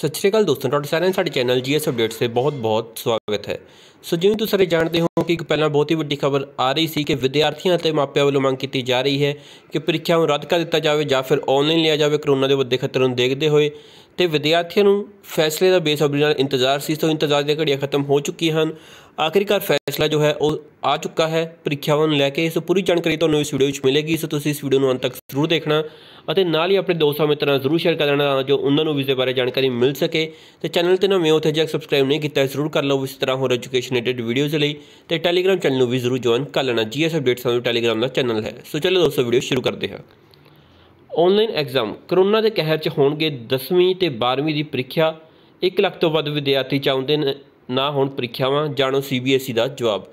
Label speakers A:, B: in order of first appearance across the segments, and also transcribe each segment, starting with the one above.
A: ਸਤਿ ਸ਼੍ਰੀ ਅਕਾਲ ਦੋਸਤੋ ਤੁਹਾਡਾ ਸਾਰਿਆਂ ਸਾਡੇ ਚੈਨਲ ਜੀਐਸ ਅਪਡੇਟਸ ਤੇ ਬਹੁਤ-ਬਹੁਤ ਸਵਾਗਤ ਹੈ ਸੋ ਜਿਵੇਂ ਤੁਸੀਂ ਸਾਰੇ ਜਾਣਦੇ ਹੋ ਕਿ ਇੱਕ ਪਹਿਲਾਂ ਬਹੁਤ ਹੀ ਵੱਡੀ ਖਬਰ ਆ ਰਹੀ ਸੀ ਕਿ ਵਿਦਿਆਰਥੀਆਂ ਅਤੇ ਮਾਪਿਆਂ ਵੱਲੋਂ ਮੰਗ ਕੀਤੀ ਜਾ ਰਹੀ ਹੈ ਕਿ ਪ੍ਰੀਖਿਆ ਨੂੰ ਰੱਦ ਕਰ ਦਿੱਤਾ ਜਾਵੇ ਜਾਂ ਫਿਰ ਆਨਲਾਈਨ ਲਿਆ ਜਾਵੇ ਕਰੋਨਾ ਦੇ ਵੱਡੇ ਖਤਰੇ ਨੂੰ ਦੇਖਦੇ ਹੋਏ ਤੇ ਵਿਦਿਆਰਥੀਆਂ ਨੂੰ ਫੈਸਲੇ ਦਾ ਬੇਸਬਰੀ ਨਾਲ ਇੰਤਜ਼ਾਰ ਸੀ ਸੋ ਇੰਤਜ਼ਾਰ ਦੀਆਂ ਘੜੀਆਂ ਖਤਮ ਹੋ ਚੁੱਕੀਆਂ ਹਨ ਆਖਿਰਕਾਰ ਫੈਸਲਾ ਜੋ ਹੈ ਉਹ ਆ ਚੁੱਕਾ ਹੈ ਪ੍ਰੀਖਿਆਵਾਂ ਨੂੰ ਲੈ ਕੇ ਇਸ ਪੂਰੀ ਜਾਣਕਾਰੀ ਤੁਹਾਨੂੰ ਇਸ ਵੀਡੀਓ ਵਿੱਚ ਮਿਲੇਗੀ ਸੋ ਤੁਸੀਂ ਇਸ ਵੀਡੀਓ ਨੂੰ ਅੰਤ ਤੱਕ ਜ਼ਰੂਰ ਦੇਖਣਾ ਅਤੇ ਨਾਲ ਹੀ ਆਪਣੇ ਦੋਸਤਾਂ ਮਿੱਤਰਾਂ ਨਾਲ ਜ਼ਰੂਰ ਸ਼ੇਅਰ ਕਰ ਦੇਣਾ ਤਾਂ ਜੋ ਉਹਨਾਂ ਨੂੰ ਵੀ ਇਸ ਬਾਰੇ ਜਾਣਕਾਰੀ ਮਿਲ ਸਕੇ ਤੇ ਚੈਨਲ ਤੇ ਨਵੇਂ ਹੋ ਤੇ ਜੇ ਸਬਸਕ੍ਰਾਈਬ ਨਹੀਂ ਕੀਤਾ ਜ਼ਰੂਰ ਕਰ ਲਓ ਇਸ ਤਰ੍ਹਾਂ ਹੋਰ ਐਜੂਕੇਸ਼ਨ ਰਿਲੇਟਡ ਵੀਡੀਓਜ਼ ਲਈ ਤੇ ਟੈਲੀਗ੍ਰਾਮ ਚੈਨਲ ਨੂੰ ਵੀ ਜ਼ਰੂਰ ਜੁਆਇਨ ਕਰ ਲੈਣਾ ਜੀਐਸ ਅਪਡੇਟਸ ਨਾਲ ਟੈਲੀਗ੍ਰਾਮ ਦਾ ਚੈਨਲ ਹੈ ਸੋ ਚਲੋ ਦੋਸਤੋ ਵੀਡੀਓ ਸ਼ੁਰੂ ਕਰਦੇ ਹਾਂ ਆਨਲਾਈਨ ਐਗਜ਼ਾਮ ਕਰੋਨਾ ਦੇ ਕਹਿਰ 'ਚ ਹੋਣਗੇ 10ਵੀਂ ਤੇ 12ਵੀਂ ਦੀ ਪ੍ਰੀਖਿਆ 1 ਲੱਖ ਤੋਂ ਵੱਧ ਵਿਦਿਆਰਥੀ ਚਾਹੁੰਦੇ ਨੇ ਨਾ ਹੁਣ ਪ੍ਰੀਖਿਆਵਾਂ ਜਾਣੋ ਸੀਬੀਐਸਈ e ਦਾ ਜਵਾਬ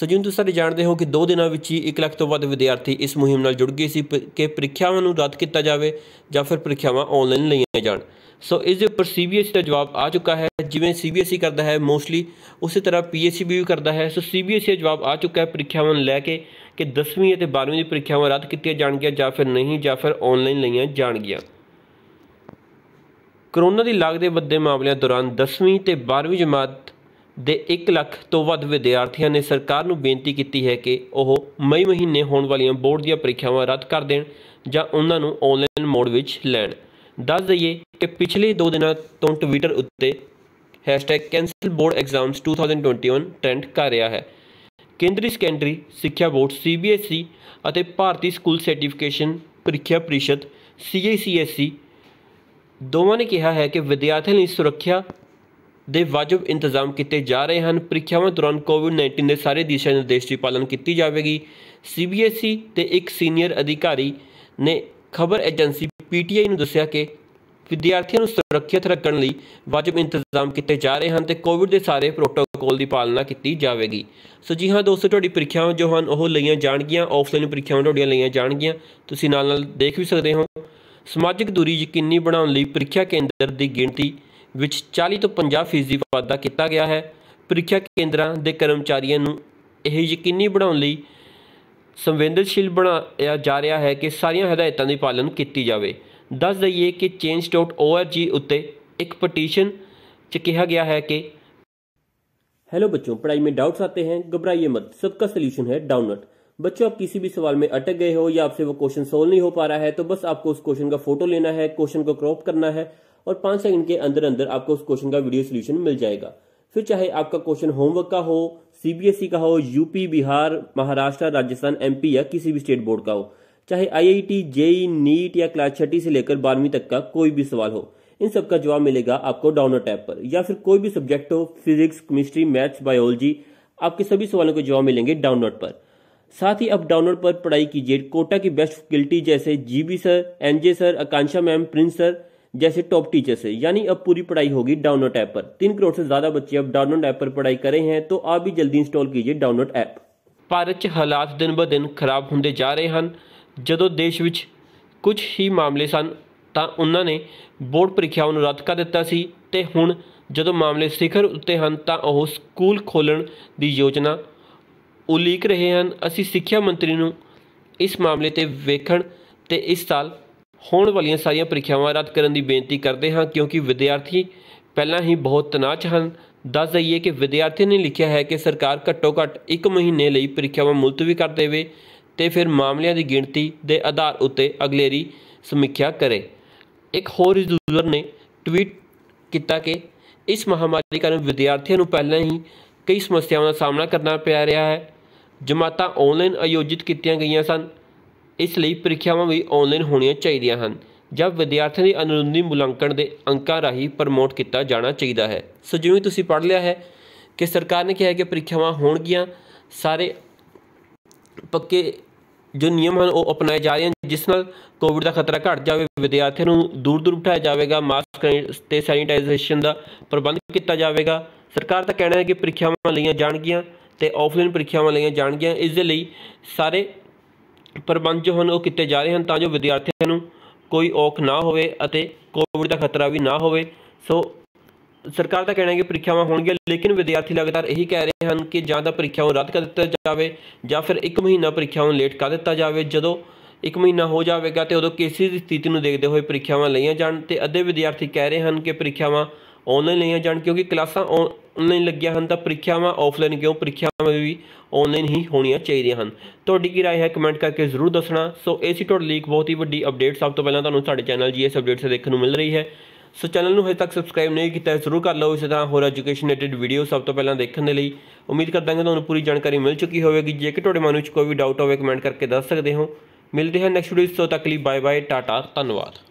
A: ਸਜਿੰਦ ਤੁਸੀਂ ਸਾਰੇ ਜਾਣਦੇ ਹੋ ਕਿ 2 ਦਿਨਾਂ ਵਿੱਚ ਹੀ 1 ਲੱਖ ਤੋਂ ਵੱਧ ਵਿਦਿਆਰਥੀ ਇਸ ਮੁਹਿੰਮ ਨਾਲ ਜੁੜ ਗਏ ਸੀ ਕਿ ਪ੍ਰੀਖਿਆਵਾਂ ਨੂੰ ਰੱਦ ਕੀਤਾ ਜਾਵੇ ਜਾਂ ਫਿਰ ਪ੍ਰੀਖਿਆਵਾਂ ਆਨਲਾਈਨ ਲਈਆਂ ਜਾਣ ਸੋ ਇਸ ਦੇ ਉੱਪਰ ਸੀਬੀਐਸਈ e ਦਾ ਜਵਾਬ ਆ ਚੁੱਕਾ ਹੈ ਜਿਵੇਂ ਸੀਬੀਐਸਈ e ਕਰਦਾ ਹੈ ਮੋਸਟਲੀ ਉਸੇ ਤਰ੍ਹਾਂ ਪੀਐਸਸੀ ਵੀ ਕਰਦਾ ਹੈ ਸੋ ਸੀਬੀਐਸਈ ਦਾ ਜਵਾਬ ਆ ਚੁੱਕਾ ਹੈ ਪ੍ਰੀਖਿਆਵਾਂ ਨੂੰ ਲੈ ਕੇ ਕਿ 10ਵੀਂ ਅਤੇ 12ਵੀਂ ਦੀ ਪ੍ਰੀਖਿਆਵਾਂ ਰੱਦ ਕੀਤੀਆਂ ਜਾਣਗੀਆਂ ਜਾਂ ਫਿਰ ਨਹੀਂ ਜਾਂ ਫਿਰ ਆਨਲਾਈਨ ਲਈਆਂ ਜਾਣਗੀਆਂ ਕਰੋਨਾ ਦੀ ਲਾਗ ਦੇ ਵੱਡੇ ਮਾਮਲਿਆਂ ਦੌਰਾਨ 10ਵੀਂ ਤੇ 12ਵੀਂ ਜਮਾਤ ਦੇ 1 ਲੱਖ ਤੋਂ ਵੱਧ ਵਿਦਿਆਰਥੀਆਂ ਨੇ ਸਰਕਾਰ ਨੂੰ ਬੇਨਤੀ ਕੀਤੀ ਹੈ ਕਿ ਉਹ ਮਈ ਮਹੀਨੇ ਹੋਣ ਵਾਲੀਆਂ ਬੋਰਡ ਦੀਆਂ ਪ੍ਰੀਖਿਆਵਾਂ ਰੱਦ ਕਰ ਦੇਣ ਜਾਂ ਉਹਨਾਂ ਨੂੰ ਆਨਲਾਈਨ ਮੋਡ ਵਿੱਚ ਲੈਣ ਦੱਸ ਦਈਏ ਕਿ ਪਿਛਲੇ 2 ਦਿਨਾਂ ਤੋਂ ਟਵਿੱਟਰ ਉੱਤੇ #cancelboardexams2021 ਟ੍ਰੈਂਡ ਕਰ ਰਿਹਾ ਹੈ ਕੇਂਦਰੀ ਸੈਕੰਡਰੀ ਸਿੱਖਿਆ ਬੋਰਡ CBSE ਅਤੇ ਭਾਰਤੀ ਸਕੂਲ ਸਰਟੀਫਿਕੇਸ਼ਨ ਪ੍ਰੀਖਿਆ ਪ੍ਰੀਸ਼ਦ CACSE ਦੋਵਾਂ ਨੇ ਕਿਹਾ ਹੈ ਕਿ ਵਿਦਿਆਰਥੀਆਂ ਲਈ ਸੁਰੱਖਿਆ ਦੇ ਵਾਜਬ ਇੰਤਜ਼ਾਮ ਕੀਤੇ ਜਾ ਰਹੇ ਹਨ ਪ੍ਰੀਖਿਆਵਾਂ ਦੌਰਾਨ ਕੋਵਿਡ-19 ਦੇ ਸਾਰੇ ਦਿਸ਼ਾ ਨਿਰਦੇਸ਼ ਦੀ ਪਾਲਣ ਕੀਤੀ ਜਾਵੇਗੀ ਸੀਬੀਐਸਈ ਤੇ e ਇੱਕ ਸੀਨੀਅਰ ਅਧਿਕਾਰੀ ਨੇ ਖਬਰ ਏਜੰਸੀ ਪੀਟੀਆਈ ਨੂੰ ਦੱਸਿਆ ਕਿ ਵਿਦਿਆਰਥੀਆਂ ਨੂੰ ਸੁਰੱਖਿਅਤ ਰੱਖਣ ਲਈ ਵਾਜਬ ਇੰਤਜ਼ਾਮ ਕੀਤੇ ਜਾ ਰਹੇ ਹਨ ਤੇ ਕੋਵਿਡ ਦੇ ਸਾਰੇ ਪ੍ਰੋਟੋਕੋਲ ਦੀ ਪਾਲਣਾ ਕੀਤੀ ਜਾਵੇਗੀ ਸੋ ਜੀ ਹਾਂ ਦੋਸਤੋ ਤੁਹਾਡੀ ਪ੍ਰੀਖਿਆਵਾਂ ਜੋ ਹਨ ਉਹ ਲਈਆਂ ਜਾਣਗੀਆਂ ਆਫਲਾਈਨ ਪ੍ਰੀਖਿਆਵਾਂ ਤੁਹਾਡੀਆਂ ਲਈਆਂ ਜਾਣਗੀਆਂ ਤੁਸੀਂ ਨਾਲ ਨਾਲ ਦੇਖ ਵੀ ਸਕਦੇ ਹੋ ਸਮਾਜਿਕ ਦੂਰੀ ਯਕੀਨੀ ਬਣਾਉਣ ਲਈ ਪ੍ਰੀਖਿਆ ਕੇਂਦਰ ਦੀ ਗਿਣਤੀ ਵਿੱਚ 40 ਤੋਂ 50% ਵਾਧਾ ਕੀਤਾ ਗਿਆ ਹੈ ਪ੍ਰੀਖਿਆ ਕੇਂਦਰਾਂ ਦੇ ਕਰਮਚਾਰੀਆਂ ਨੂੰ ਇਹ ਯਕੀਨੀ ਬਣਾਉਣ ਲਈ ਸੰਵੇਦਨਸ਼ੀਲ ਬਣਾਇਆ ਜਾ ਰਿਹਾ ਹੈ ਕਿ ਸਾਰੀਆਂ ਹਦਾਇਤਾਂ ਦੀ ਪਾਲਣ ਕੀਤੀ ਜਾਵੇ ਦੱਸ ਦਈਏ ਕਿ change.org ਉੱਤੇ एक पटिशन च कहा गया है कि हेलो बच्चों पढ़ाई में डाउट्स आते हैं घबराइए मत सबका सोल्यूशन है डाउनलोड बच्चों आप किसी भी सवाल में अटक गए हो या आपसे वो क्वेश्चन सोल्व नहीं हो पा रहा है तो बस आपको उस क्वेश्चन का फोटो लेना है क्वेश्चन को क्रॉप करना है और पांच सेकंड के अंदर अंदर आपको उस क्वेश्चन का वीडियो सोल्यूशन मिल जाएगा फिर चाहे आपका क्वेश्चन होमवर्क का हो सीबीएसई e का हो यूपी बिहार महाराष्ट्र राजस्थान एमपी या किसी भी स्टेट बोर्ड का हो चाहे आईआईटी जेई नीट या क्लास छठी से लेकर बारहवीं तक का कोई भी सवाल हो इन सब का जवाब मिलेगा आपको डाउनलोड टैब पर या फिर कोई भी सब्जेक्ट हो फिजिक्स केमिस्ट्री मैथ्स बायोलॉजी आपके सभी सवालों के जवाब मिलेंगे डाउनलोड पर साथ ही अब डाउनलोड पर पढ़ाई कीजिए कोटा की बेस्ट फैकल्टी जैसे GB sir NJ sir Akanksha ma'am Prince sir जैसे टॉप टीचर से यानी अब पूरी पढ़ाई होगी डाउनलोड ऐप पर तीन करोड़ से ज्यादा बच्चे अब डाउनलोड ऐप पर पढ़ाई कर रहे हैं तो आप भी जल्दी इंस्टॉल कीजिए डाउनलोड ऐप ਭਾਰਤ 'ਚ ਹਾਲਾਤ ਦਿਨ ਬ ਦਿਨ ਖਰਾਬ ਹੁੰਦੇ ਜਾ ਰਹੇ ਹਨ ਜਦੋਂ ਦੇਸ਼ ਵਿੱਚ ਕੁਝ ਹੀ ਮਾਮਲੇ ਸਨ ਤਾਂ ਉਹਨਾਂ ਨੇ ਬੋਰਡ ਪ੍ਰੀਖਿਆਵਾਂ ਨੂੰ ਰੱਦ ਕਰ ਦਿੱਤਾ ਸੀ ਤੇ ਹੁਣ ਜਦੋਂ ਮਾਮਲੇ ਸਿਖਰ ਉੱਤੇ ਹਨ ਤਾਂ ਉਹ ਸਕੂਲ ਖੋਲਣ ਦੀ ਯੋਜਨਾ ਉਲੀਕ ਰਹੇ ਹਨ ਅਸੀਂ ਸਿੱਖਿਆ ਮੰਤਰੀ ਨੂੰ ਇਸ ਮਾਮਲੇ ਤੇ ਵੇਖਣ ਤੇ ਇਸ ਸਾਲ ਹੋਣ ਵਾਲੀਆਂ ਸਾਰੀਆਂ ਪ੍ਰੀਖਿਆਵਾਂ ਰੱਦ ਕਰਨ ਦੀ ਬੇਨਤੀ ਕਰਦੇ ਹਾਂ ਕਿਉਂਕਿ ਵਿਦਿਆਰਥੀ ਪਹਿਲਾਂ ਹੀ ਬਹੁਤ ਤਣਾਅ 'ਚ ਹਨ ਦੱਸ ਦਈਏ ਕਿ ਵਿਦਿਆਰਥੀ ਨੇ ਲਿਖਿਆ ਹੈ ਕਿ ਸਰਕਾਰ ਘੱਟੋ-ਘੱਟ 1 ਮਹੀਨੇ ਲਈ ਪ੍ਰੀਖਿਆਵਾਂ ਮੁਲਤਵੀ ਕਰ ਦੇਵੇ ਤੇ ਫਿਰ ਮਾਮਲਿਆਂ ਦੀ ਗਿਣਤੀ ਦੇ ਆਧਾਰ ਉੱਤੇ ਅਗਲੇਰੀ ਸਮੀਖਿਆ ਕਰੇ ਇੱਕ ਹੋਰ ਯੂਜ਼ਰ ਨੇ ਟਵੀਟ ਕੀਤਾ ਕਿ ਇਸ ਮਹਾਮਾਰੀ ਕਾਰਨ ਵਿਦਿਆਰਥੀਆਂ ਨੂੰ ਪਹਿਲਾਂ ਹੀ ਕਈ ਸਮੱਸਿਆਵਾਂ ਦਾ ਸਾਹਮਣਾ ਕਰਨਾ ਪਿਆ ਰਿਹਾ ਹੈ ਜਮਾਤਾਂ ਆਨਲਾਈਨ ਆਯੋਜਿਤ ਕੀਤੀਆਂ ਗਈਆਂ ਸਨ ਇਸ ਲਈ ਪ੍ਰੀਖਿਆਵਾਂ ਵੀ ਆਨਲਾਈਨ ਹੋਣੀਆਂ ਚਾਹੀਦੀਆਂ ਹਨ ਜਦ ਵਿਦਿਆਰਥੀਆਂ ਦੇ ਅਨੁਰੂਪੀ ਮੁਲਾਂਕਣ ਦੇ ਅੰਕਾਂ ਰਾਹੀਂ ਪ੍ਰਮੋਟ ਕੀਤਾ ਜਾਣਾ ਚਾਹੀਦਾ ਹੈ ਸੋ ਜਿਵੇਂ ਤੁਸੀਂ ਪੜ੍ਹ ਲਿਆ ਹੈ ਕਿ ਸਰਕਾਰ ਨੇ ਕਿਹਾ ਹੈ ਕਿ ਪ੍ਰੀਖਿਆਵਾਂ ਹੋਣਗੀਆਂ ਸਾਰੇ ਪੱਕੇ ਜੋ ਨਿਯਮ ਹਨ ਉਹ ਅਪਣਾਏ ਜਾ ਰਹੇ ਹਨ ਜਿਸ ਨਾਲ ਕੋਵਿਡ ਦਾ ਖਤਰਾ ਘਟ ਜਾਵੇ ਵਿਦਿਆਰਥੀਆਂ ਨੂੰ ਦੂਰ ਦੂਰ ਬਿਠਾਇਆ ਜਾਵੇਗਾ ਮਾਸਕ ਤੇ ਸੈਨੀਟਾਈਜੇਸ਼ਨ ਦਾ ਪ੍ਰਬੰਧ ਕੀਤਾ ਜਾਵੇਗਾ ਸਰਕਾਰ ਦਾ ਕਹਿਣਾ ਹੈ ਕਿ ਪ੍ਰੀਖਿਆਵਾਂ ਲਈਆਂ ਜਾਣਗੀਆਂ ਤੇ ਆਫਲਾਈਨ ਪ੍ਰੀਖਿਆਵਾਂ ਲਈਆਂ ਜਾਣਗੀਆਂ ਇਸ ਦੇ ਲਈ ਸਾਰੇ ਪ੍ਰਬੰਧ ਜੋ ਹਨ ਉਹ ਕੀਤੇ ਜਾ ਰਹੇ ਹਨ ਤਾਂ ਜੋ ਵਿਦਿਆਰਥੀਆਂ ਨੂੰ ਕੋਈ ਔਖ ਨਾ ਹੋਵੇ ਅਤੇ ਕੋਵਿਡ ਦਾ ਖਤਰਾ ਵੀ ਨਾ ਹੋਵੇ ਸੋ ਸਰਕਾਰ ਦਾ ਕਹਿਣਾ ਹੈ ਕਿ ਪ੍ਰੀਖਿਆਵਾਂ ਹੋਣਗੀਆਂ ਲੇਕਿਨ ਵਿਦਿਆਰਥੀ ਲਗਾਤਾਰ ਇਹੀ ਕਹਿ ਰਹੇ ਹਨ ਕਿ ਜਾਂ ਤਾਂ ਪ੍ਰੀਖਿਆਵਾਂ ਰੱਦ ਕਰ ਦਿੱਤਾ ਜਾਵੇ ਜਾਂ ਫਿਰ 1 ਮਹੀਨਾ ਪ੍ਰੀਖਿਆਵਾਂ ਲੇਟ ਕਰ ਦਿੱਤਾ ਜਾਵੇ ਜਦੋਂ 1 ਮਹੀਨਾ ਹੋ ਜਾਵੇਗਾ ਤੇ ਉਦੋਂ ਕੇਸਿਸ ਦੀ ਸਥਿਤੀ ਨੂੰ ਦੇਖਦੇ ਹੋਏ ਪ੍ਰੀਖਿਆਵਾਂ ਲਈਆਂ ਜਾਣ ਤੇ ਅੱਧੇ ਵਿਦਿਆਰਥੀ ਕਹਿ ਰਹੇ ਹਨ ਕਿ ਪ੍ਰੀਖਿਆਵਾਂ ਆਨਲਾਈਨ ਲਈਆਂ ਜਾਣ ਕਿਉਂਕਿ ਕਲਾਸਾਂ ਆਨਲਾਈਨ ਲੱਗਿਆ ਹਨ ਤਾਂ ਪ੍ਰੀਖਿਆਵਾਂ ਆਫਲਾਈਨ ਕਿਉਂ ਪ੍ਰੀਖਿਆਵਾਂ ਵੀ ਆਨਲਾਈਨ ਹੀ ਹੋਣੀਆਂ ਚਾਹੀਦੀਆਂ ਹਨ ਤੁਹਾਡੀ ਕੀ ਰਾਏ ਹੈ ਕਮੈਂਟ ਕਰਕੇ ਜ਼ਰੂਰ ਦੱਸਣਾ ਸੋ ਏਸੀ ਟੋਡ ਲੀਕ ਬਹੁਤ ਹੀ ਵੱਡੀ ਅਪਡੇਟ ਸਭ ਤੋਂ ਪਹਿਲਾਂ ਤੁਹਾਨੂੰ ਸਾਡੇ ਚੈਨਲ ਜੀਐਸ ਅਪਡੇਟਸ ਦੇਖਣ ਨੂੰ ਮਿਲ ਰਹੀ ਹੈ ਸੋ ਚੈਨਲ ਨੂੰ ਹਜੇ ਤੱਕ ਸਬਸਕ੍ਰਾਈਬ ਨਹੀਂ ਕੀਤਾ ਜ਼ਰੂਰ ਕਰ ਲਓ ਇਸੇ ਤਰ੍ਹਾਂ ਹੋਰ ਐਜੂਕੇਸ਼ਨ ਰਿਲੇਟਡ ਵੀਡੀਓ ਸਭ ਤੋਂ ਪਹਿਲਾਂ ਦੇਖਣ ਦੇ ਲਈ ਉਮੀਦ ਕਰਦਾ ਹਾਂ ਤੁਹਾਨੂੰ ਪੂਰੀ ਜਾਣਕਾਰੀ ਮਿਲ ਚੁੱਕੀ ਹੋਵੇਗੀ ਜੇ ਕਿ ਤੁਹਾਡੇ ਮਨ ਵਿੱਚ ਕੋਈ ਵੀ ਡਾਊਟ ਹੋਵੇ ਕਮੈਂਟ ਕਰਕੇ ਦੱਸ ਸਕਦੇ ਹੋ ਮਿਲਦੇ ਹਾਂ ਨੈਕਸਟ ਵੀਡੀਓ ਸੋ ਤੱਕ ਲਈ ਬਾਏ ਬਾਏ ਟਾਟਾ ਧੰਨਵਾਦ